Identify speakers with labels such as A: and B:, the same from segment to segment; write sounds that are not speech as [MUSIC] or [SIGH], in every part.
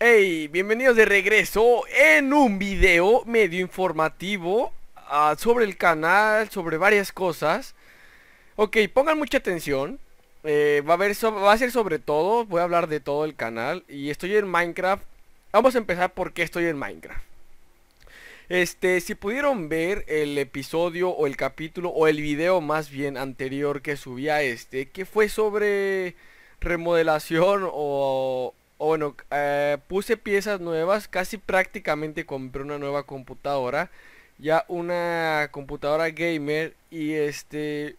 A: Hey, bienvenidos de regreso en un video medio informativo ah, sobre el canal, sobre varias cosas. Ok, pongan mucha atención. Eh, va, a va a ser sobre todo, voy a hablar de todo el canal. Y estoy en Minecraft. Vamos a empezar porque estoy en Minecraft. Este, si pudieron ver el episodio o el capítulo o el video más bien anterior que subí a este, que fue sobre remodelación o o bueno, eh, puse piezas nuevas, casi prácticamente compré una nueva computadora, ya una computadora gamer y este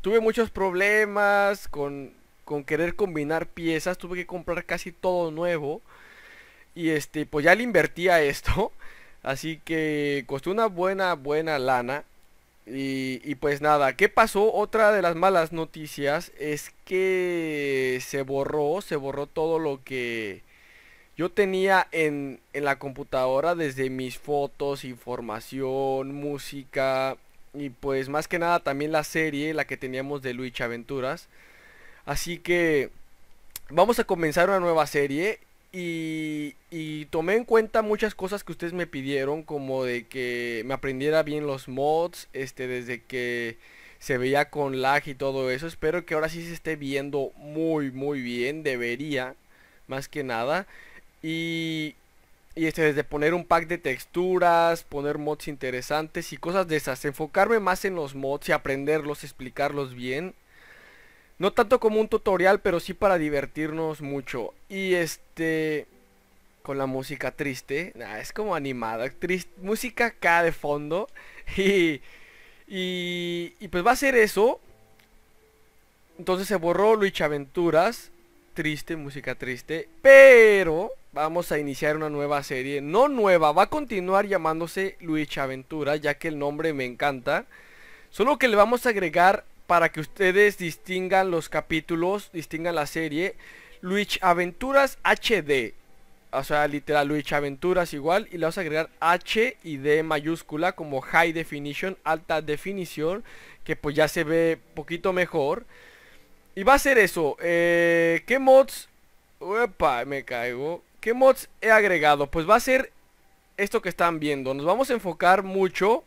A: tuve muchos problemas con, con querer combinar piezas, tuve que comprar casi todo nuevo y este pues ya le invertí a esto, [LAUGHS] así que costó una buena buena lana y, pues nada, ¿qué pasó? Otra de las malas noticias es que se borró, se borró todo lo que yo tenía en, la computadora, desde mis fotos, información, música y pues más que nada también la serie, la que teníamos de Luis Aventuras. Así que vamos a comenzar una nueva serie y, tomé en cuenta muchas cosas que ustedes me pidieron, como de que me aprendiera bien los mods, este, desde que se veía con lag y todo eso. Espero que ahora sí se esté viendo muy, muy bien, debería, más que nada. Y, y este, desde poner un pack de texturas, poner mods interesantes y cosas de esas, enfocarme más en los mods y aprenderlos, explicarlos bien no tanto como un tutorial, pero sí para divertirnos mucho. Y este... Con la música triste. Ah, es como animada. música acá de fondo. [LAUGHS] Y, y, pues va a ser eso. Entonces se borró Luis Aventuras. Triste, música triste. Pero vamos a iniciar una nueva serie. No nueva, va a continuar llamándose Luis Aventura, ya que el nombre me encanta. Solo que le vamos a agregar para que ustedes distingan los capítulos, distingan la serie. Luigi Aventuras HD. O sea, literal, Luis Aventuras igual. Y le vamos a agregar H y D mayúscula como High Definition, alta definición. Que pues ya se ve poquito mejor. Y va a ser eso. Eh, ¿Qué mods? me caigo. ¿Qué mods he agregado? Pues va a ser esto que están viendo. Nos vamos a enfocar mucho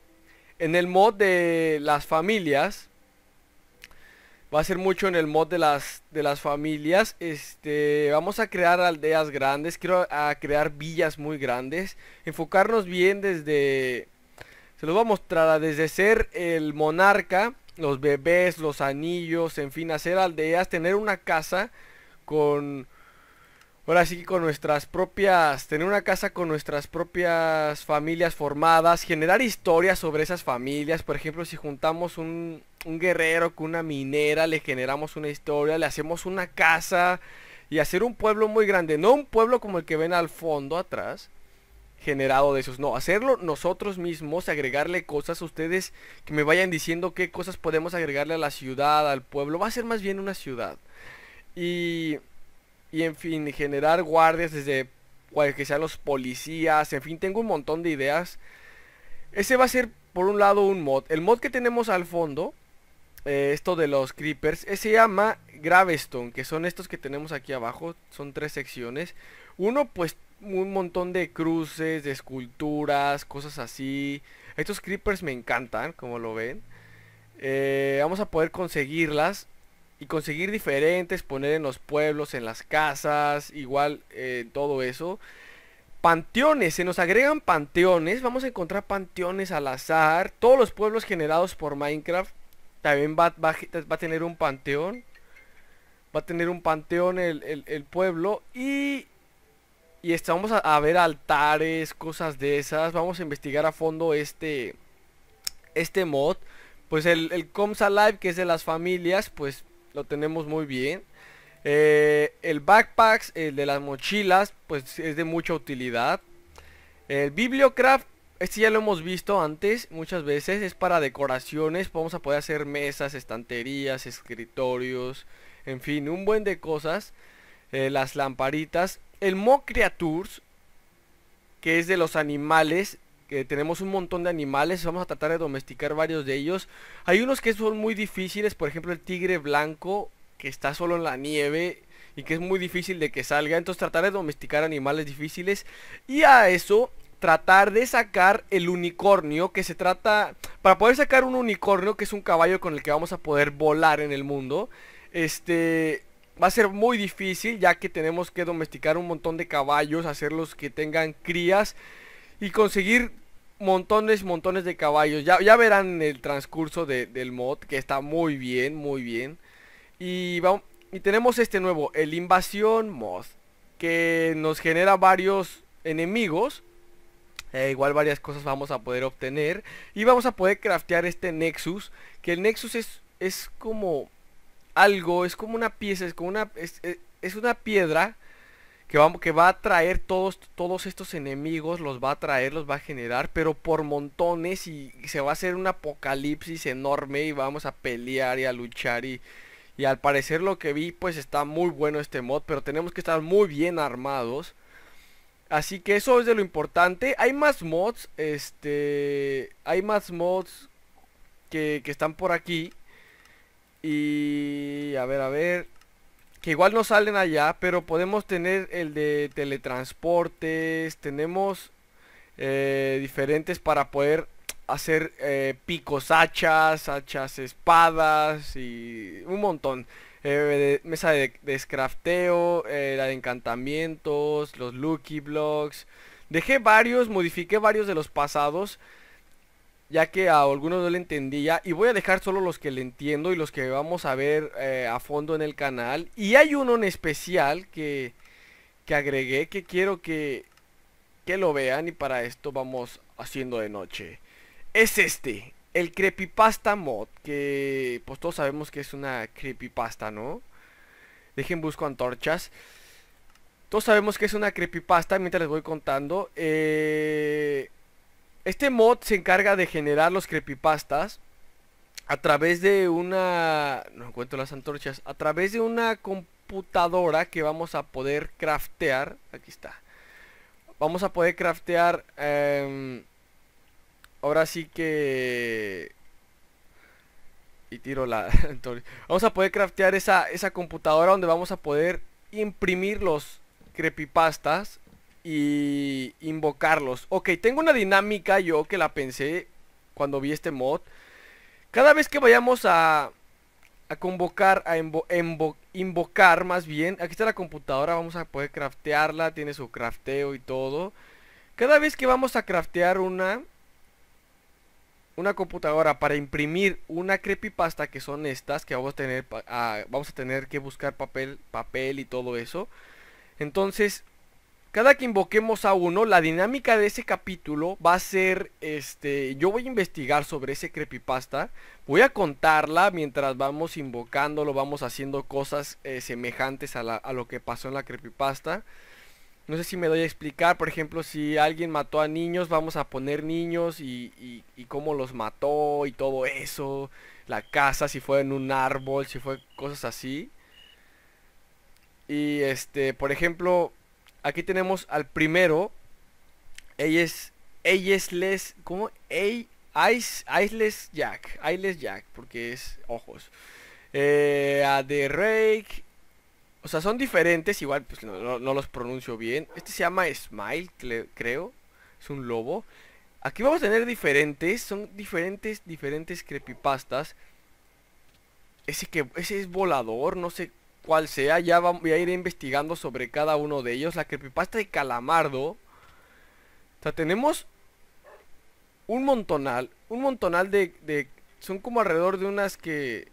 A: en el mod de las familias va a ser mucho en el mod de las, de las familias. Este, vamos a crear aldeas grandes, quiero a crear villas muy grandes. Enfocarnos bien desde... Se los voy a mostrar desde ser el monarca, los bebés, los anillos, en fin, hacer aldeas, tener una casa con... Ahora sí con nuestras propias, tener una casa con nuestras propias familias formadas, generar historias sobre esas familias, por ejemplo, si juntamos un, un guerrero, con una minera, le generamos una historia, le hacemos una casa y hacer un pueblo muy grande. No un pueblo como el que ven al fondo atrás, generado de esos. No, hacerlo nosotros mismos, agregarle cosas. Ustedes que me vayan diciendo qué cosas podemos agregarle a la ciudad, al pueblo. Va a ser más bien una ciudad. Y, y en fin, generar guardias desde cual pues, que sean los policías. En fin, tengo un montón de ideas. Ese va a ser, por un lado, un mod. El mod que tenemos al fondo eh, esto de los creepers eh, se llama Gravestone, que son estos que tenemos aquí abajo, son tres secciones. Uno, pues un montón de cruces, de esculturas, cosas así. Estos creepers me encantan, como lo ven. Eh, vamos a poder conseguirlas y conseguir diferentes, poner en los pueblos, en las casas, igual todo eso. Panteones, se nos agregan panteones, vamos a encontrar panteones al azar, todos los pueblos generados por Minecraft también va, va, a tener un panteón. Va a tener un panteón el, pueblo. Y, y a, ver altares, cosas de esas. Vamos a investigar a fondo este, este mod. Pues el, el live. Alive, que es de las familias, pues lo tenemos muy bien. Eh, el backpacks, el de las mochilas, pues es de mucha utilidad. El Bibliocraft este ya lo hemos visto antes muchas veces, es para decoraciones, vamos a poder hacer mesas, estanterías, escritorios, en fin, un buen de cosas. Eh, las lamparitas, el Mo Creatures, que es de los animales, que tenemos un montón de animales, vamos a tratar de domesticar varios de ellos. Hay unos que son muy difíciles, por ejemplo el tigre blanco, que está solo en la nieve y que es muy difícil de que salga, entonces tratar de domesticar animales difíciles. Y a eso tratar de sacar el unicornio que se trata... Para poder sacar un unicornio, que es un caballo con el que vamos a poder volar en el mundo, este... Va a ser muy difícil ya que tenemos que domesticar un montón de caballos, hacerlos que tengan crías y conseguir montones, montones de caballos. Ya, ya verán el transcurso del mod que está muy bien, muy bien. Y, vamos, y tenemos este nuevo, el invasión mod, que nos genera varios enemigos eh, igual varias cosas vamos a poder obtener. Y vamos a poder craftear este Nexus. Que el Nexus es, es como algo, es como una pieza, es como una, es, e, una piedra que va, que va a traer todos, todos estos enemigos, los va a traer, los va a generar, pero por montones y, se va a hacer un apocalipsis enorme y vamos a pelear y a luchar y, y al parecer lo que vi pues está muy bueno este mod, pero tenemos que estar muy bien armados. Así que eso es de lo importante. Hay más mods, este... Hay más mods que, están por aquí. Y... A ver, a ver. Que igual no salen allá, pero podemos tener el de teletransportes. Tenemos eh, diferentes para poder hacer eh, picos hachas, hachas espadas y un montón. Eh, mesa de, de eh, la de encantamientos, los lucky blocks. Dejé varios, modifiqué varios de los pasados, ya que a algunos no le entendía. Y voy a dejar solo los que le entiendo y los que vamos a ver a fondo en el canal. Y hay uno en especial que, que agregué que quiero que, que lo vean y para esto vamos haciendo de noche es este, el Creepypasta Mod, que pues todos sabemos que es una Creepypasta, ¿no? Dejen busco antorchas. Todos sabemos que es una Creepypasta, mientras les voy contando. Eh, este mod se encarga de generar los Creepypastas a través de una... No encuentro las antorchas. A través de una computadora que vamos a poder craftear. Aquí está. Vamos a poder craftear... Em, ahora sí que... Y tiro la... [LAUGHS] vamos a poder craftear esa, esa computadora donde vamos a poder imprimir los creepypastas y invocarlos. Ok, tengo una dinámica yo que la pensé cuando vi este mod. Cada vez que vayamos a, a convocar, a invocar más bien. Aquí está la computadora, vamos a poder craftearla, tiene su crafteo y todo. Cada vez que vamos a craftear una, una computadora para imprimir una creepypasta que son estas que vamos a tener vamos a tener que buscar papel papel y todo eso entonces cada que invoquemos a uno la dinámica de ese capítulo va a ser este yo voy a investigar sobre ese creepypasta voy a contarla mientras vamos invocándolo vamos haciendo cosas eh, semejantes a, a lo que pasó en la creepypasta no sé si me doy a explicar, por ejemplo, si alguien mató a niños, vamos a poner niños y, cómo los mató y todo eso. La casa, si fue en un árbol, si fue cosas así. Y este, por ejemplo, aquí tenemos al primero. ella es les, ¿cómo? Ey, Ice, les Jack, les Jack, porque es ojos. Eh, a The Rake, o sea, son diferentes, igual pues no, los pronuncio bien. Este se llama Smile, creo. Es un lobo. Aquí vamos a tener diferentes, son diferentes, diferentes creepypastas. Ese que ese es volador, no sé cuál sea, ya voy a ir investigando sobre cada uno de ellos. La creepypasta de Calamardo. O sea, tenemos un montonal, un montonal de, de son como alrededor de unas que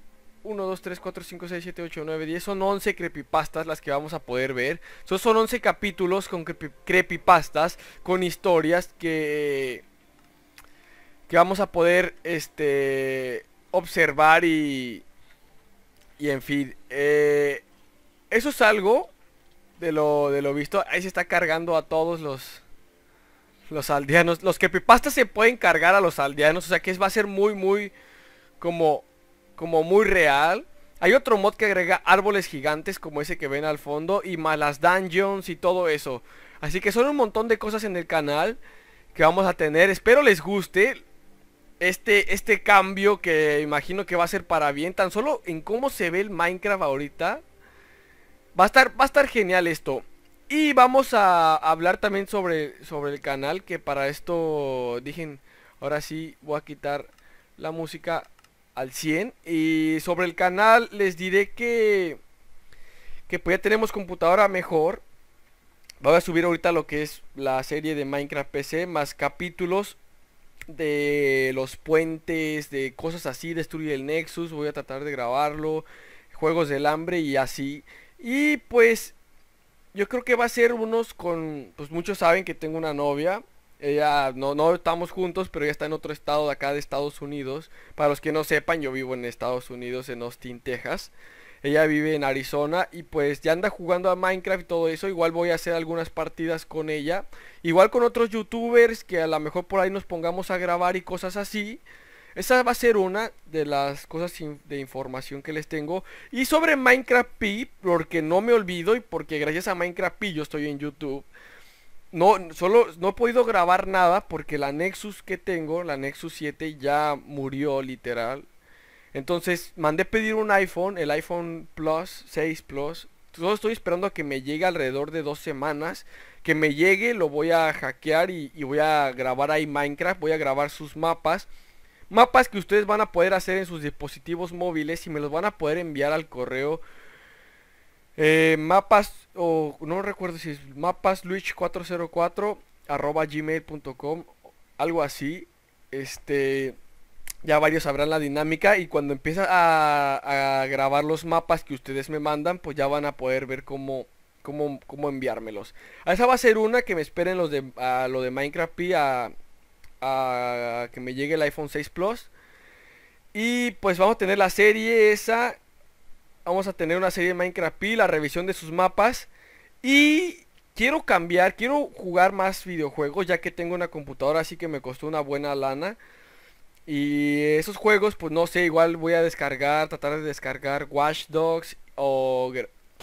A: 1, 2, 3, 4, 5, 6, 7, 8, 9, 10. Son 11 creepypastas las que vamos a poder ver. son 11 capítulos con creepypastas, con historias que... Que vamos a poder, este... Observar y... Y en fin. Eh, eso es algo de lo, visto. Ahí se está cargando a todos los... Los aldeanos. Los creepypastas se pueden cargar a los aldeanos. O sea que va a ser muy, muy... Como como muy real. Hay otro mod que agrega árboles gigantes como ese que ven al fondo y malas dungeons y todo eso. Así que son un montón de cosas en el canal que vamos a tener. Espero les guste este, este cambio que imagino que va a ser para bien. Tan solo en cómo se ve el Minecraft ahorita. Va a estar, va a estar genial esto. Y vamos a hablar también sobre, sobre el canal que para esto dije, ahora sí voy a quitar la música al 100. Y sobre el canal les diré que, que pues ya tenemos computadora mejor. Voy a subir ahorita lo que es la serie de Minecraft PC, más capítulos de los puentes, de cosas así, destruye el Nexus, voy a tratar de grabarlo, juegos del hambre y así. Y pues yo creo que va a ser unos con, pues muchos saben que tengo una novia, ella, no, no estamos juntos, pero ella está en otro estado de acá de Estados Unidos. Para los que no sepan, yo vivo en Estados Unidos, en Austin, Texas. Ella vive en Arizona y pues ya anda jugando a Minecraft y todo eso. Igual voy a hacer algunas partidas con ella. Igual con otros youtubers que a lo mejor por ahí nos pongamos a grabar y cosas así. Esa va a ser una de las cosas de información que les tengo. Y sobre Minecraft P, porque no me olvido y porque gracias a Minecraft P yo estoy en YouTube no, solo no he podido grabar nada porque la Nexus que tengo, la Nexus 7 ya murió literal. Entonces mandé pedir un iPhone, el iPhone Plus, 6 Plus. Solo estoy esperando a que me llegue alrededor de dos semanas. Que me llegue, lo voy a hackear y, voy a grabar ahí Minecraft. Voy a grabar sus mapas. Mapas que ustedes van a poder hacer en sus dispositivos móviles y me los van a poder enviar al correo. Eh, mapas o no recuerdo si es mapasluich404 arroba gmail.com, algo así. Este, ya varios sabrán la dinámica y cuando empieza a, grabar los mapas que ustedes me mandan, pues ya van a poder ver cómo, cómo, cómo enviármelos. Ah, esa va a ser una que me esperen los de, a, lo de Minecraft y a, que me llegue el iPhone 6 Plus. Y pues vamos a tener la serie esa Vamos a tener una serie de Minecraft y la revisión de sus mapas. Y quiero cambiar, quiero jugar más videojuegos ya que tengo una computadora así que me costó una buena lana. Y esos juegos, pues no sé, igual voy a descargar, tratar de descargar Watch Dogs o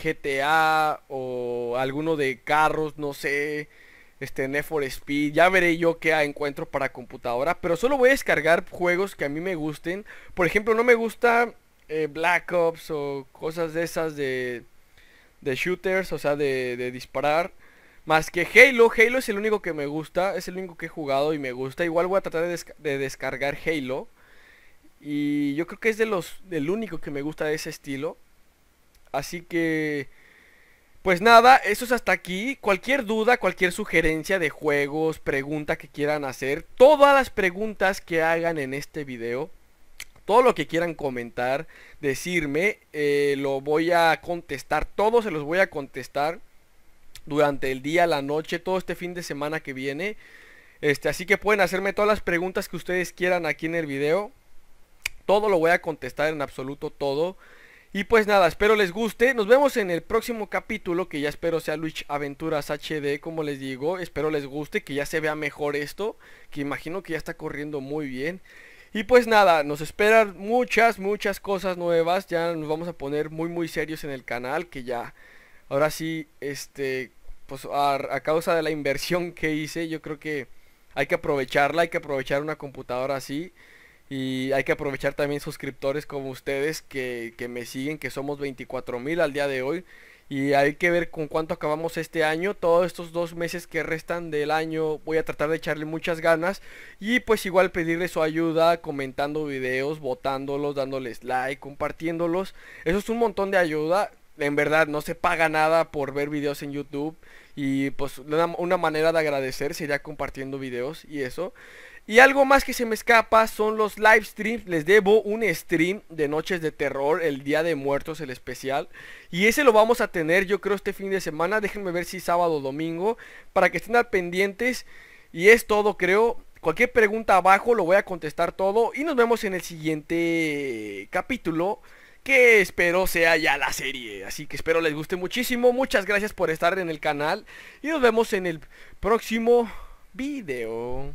A: GTA o alguno de carros, no sé, este Need for Speed, ya veré yo qué encuentro para computadora, pero solo voy a descargar juegos que a mí me gusten. Por ejemplo, no me gusta eh, Black Ops o cosas de esas de, de shooters, o sea, de, de disparar. Más que Halo, Halo es el único que me gusta, es el único que he jugado y me gusta. Igual voy a tratar de, de descargar Halo. Y yo creo que es de los, del único que me gusta de ese estilo. Así que, pues nada, eso es hasta aquí. Cualquier duda, cualquier sugerencia de juegos, pregunta que quieran hacer, todas las preguntas que hagan en este video, todo lo que quieran comentar, decirme, eh, lo voy a contestar, todo se los voy a contestar durante el día, la noche, todo este fin de semana que viene. Este, así que pueden hacerme todas las preguntas que ustedes quieran aquí en el video. Todo lo voy a contestar en absoluto todo. Y pues nada, espero les guste. Nos vemos en el próximo capítulo, que ya espero sea Luis Aventuras HD, como les digo. Espero les guste, que ya se vea mejor esto, que imagino que ya está corriendo muy bien. Y pues nada, nos esperan muchas, muchas cosas nuevas. Ya nos vamos a poner muy, muy serios en el canal. Que ya, ahora sí, este, pues a, causa de la inversión que hice, yo creo que hay que aprovecharla. Hay que aprovechar una computadora así. Y hay que aprovechar también suscriptores como ustedes que, que me siguen, que somos 24 mil al día de hoy. Y hay que ver con cuánto acabamos este año. Todos estos dos meses que restan del año voy a tratar de echarle muchas ganas. Y pues igual pedirle su ayuda comentando videos, votándolos, dándoles like, compartiéndolos. Eso es un montón de ayuda. En verdad, no se paga nada por ver videos en YouTube. Y pues una, una manera de agradecer sería compartiendo videos y eso. Y algo más que se me escapa son los live streams. Les debo un stream de Noches de Terror, el Día de Muertos, el especial. Y ese lo vamos a tener yo creo este fin de semana. Déjenme ver si sábado o domingo. Para que estén al pendientes. Y es todo creo. Cualquier pregunta abajo lo voy a contestar todo. Y nos vemos en el siguiente capítulo que espero sea ya la serie. Así que espero les guste muchísimo. Muchas gracias por estar en el canal y nos vemos en el próximo video.